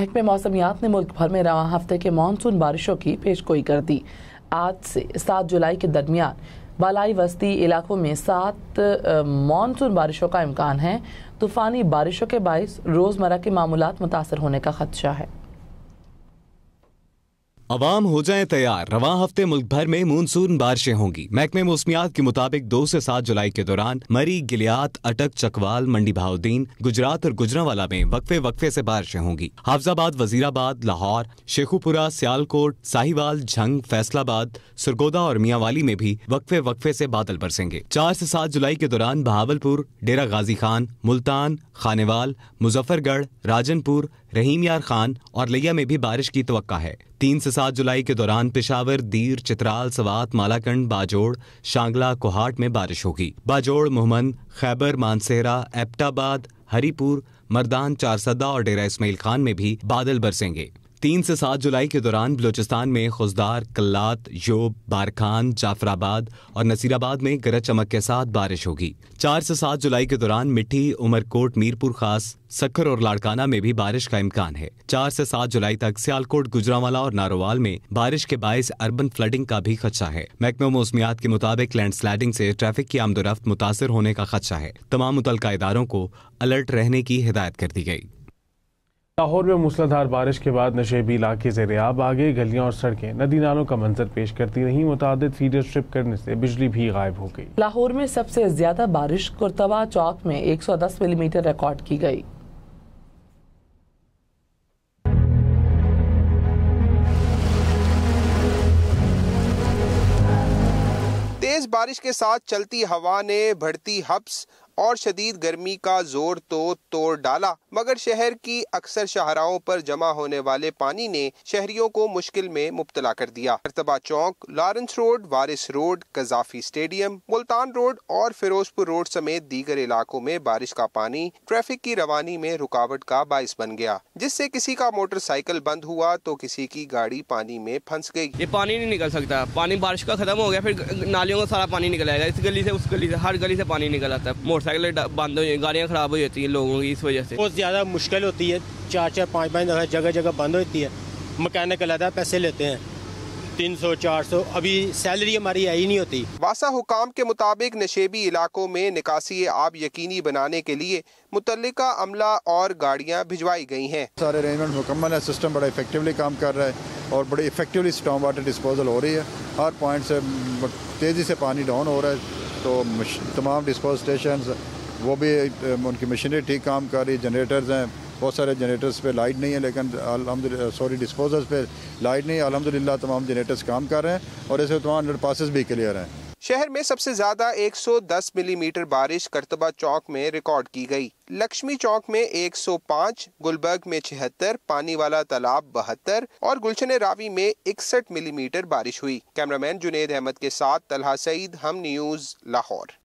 महकमे मौसमियात ने मुल्क भर में रवा हफ्ते के मानसून बारिशों की पेशगोई कर दी आज से सात जुलाई के दरमियान बालाई वस्ती इलाकों में सात मानसून बारिशों का इम्कान है तूफ़ानी बारिशों के बायस रोज़मर्रा के मामूल मुतासर होने का खदशा है आवाम हो जाए तैयार रवा हफ्ते मुल्क भर में मानसून बारिशें होंगी महकमे मौसमियात के मुताबिक दो से सात जुलाई के दौरान मरी गिलियात अटक चकवाल मंडी बहाउद्दीन गुजरात और गुजरावाला में वक्फे वक्फे से बारिशें होंगी हाफजाबाद वजीराबाद लाहौर शेखुपुरा सियालकोट साहिवाल झंग फैसलाबाद सुरगोदा और मियावाली में भी वक्फे वक्फे से बादल बरसेंगे चार से सात जुलाई के दौरान बहावलपुर डेरा गाजी खान मुल्तान खानेवाल मुजफ्फरगढ़ राजनपुर रहीम यार खान और लिया में भी बारिश की तो है तीन से सात जुलाई के दौरान पिशावर दीर चित्राल सवात मालाकंड बाजोड़ शांगला कोहाट में बारिश होगी बाजोड़ मोहमन खैबर मानसेहरा एप्टाबाद हरीपुर मरदान चारसदा और डेरा इस्माइल खान में भी बादल बरसेंगे तीन से सात जुलाई के दौरान बलूचिस्तान में खुजदार कल्लात योब बारखान जाफराबाद और नसीराबाद में गरज चमक के साथ बारिश होगी चार से सात जुलाई के दौरान मिट्टी उमरकोट मीरपुर खास सखर और लाड़काना में भी बारिश का इम्कान है चार से सात जुलाई तक सियालकोट गुजरावाला और नारोवाल में बारिश के बायस अर्बन फ्लडिंग का भी खदशा है महकमे मौसमियात के मुताबिक लैंड स्लाइडिंग से ट्रैफिक की आमदोरफ्त मुतासर होने का खदशा है तमाम मुतल इदारों को अलर्ट रहने की हिदायत कर दी गई लाहौर में मूसलाधार बारिश के बाद नशेबी इलाके आब आ गए गलियां और सड़कें नदी नालों का मंजर पेश करती रहीं मुतद फीडर स्ट्रिप करने से बिजली भी गायब हो गई लाहौर में सबसे ज्यादा बारिश कुरतवा चौक में 110 मिलीमीटर रिकॉर्ड की गई तेज बारिश के साथ चलती हवा ने बढ़ती हब्स और शदीद गर्मी का जोर तो तोड़ डाला मगर शहर की अक्सर शाहराओं पर जमा होने वाले पानी ने शहरियों को मुश्किल में मुबतला कर दिया मरतबा चौक Lawrence road Waris road Gaddafi stadium Multan road और फिरोजपुर रोड समेत दीगर इलाकों में बारिश का पानी ट्रैफिक की रवानी में रुकावट का बायस बन गया जिससे किसी का मोटरसाइकिल बंद हुआ तो किसी की गाड़ी पानी में फंस गई ये पानी नहीं निकल सकता पानी बारिश का खत्म हो गया फिर नालियों का सारा पानी निकल आएगा इस गली से उस गली से हर गली से पानी निकल आता है मोटर मोटरसाइकिल बंद हो गाड़ियाँ ख़राब हो जाती हैं लोगों की इस वजह से बहुत ज़्यादा मुश्किल होती है चार चार पाँच पाँच दफ़ा जगह जगह बंद होती है मकैनिक अलहदा पैसे लेते हैं तीन सौ चार सौ अभी सैलरी हमारी आई नहीं होती वासा हुकाम के मुताबिक नशेबी इलाकों में निकासी आब यकीनी बनाने के लिए मुतल अमला और गाड़ियाँ भिजवाई गई हैं सारे अरेंजमेंट मुकम्मल है सिस्टम बड़ा इफेक्टिवली काम कर रहा है और बड़ी इफेक्टिवली स्टॉम वाटर डिस्पोजल हो रही है हर पॉइंट से तेज़ी से पानी डाउन हो रहा है तो तमाम डिस्पोज स्टेशन वो भी उनकी मशीनरी ठीक काम कर रही जनरेटर्स हैं बहुत सारे जनरेटर्स पे लाइट नहीं है लेकिन अलहमद सॉरी डिस्पोजल्स पे लाइट नहीं है अलहमदिल्ला तमाम जनरेटर्स काम कर रहे हैं और ऐसे तमाम अंडर पासिस भी क्लियर हैं शहर में सबसे ज्यादा 110 मिलीमीटर mm बारिश करतबा चौक में रिकॉर्ड की गई लक्ष्मी चौक में 105, गुलबर्ग में छिहत्तर पानी वाला तालाब बहत्तर और गुलशन रावी में इकसठ मिलीमीटर mm बारिश हुई कैमरामैन जुनेद अहमद के साथ तलहा सईद हम न्यूज लाहौर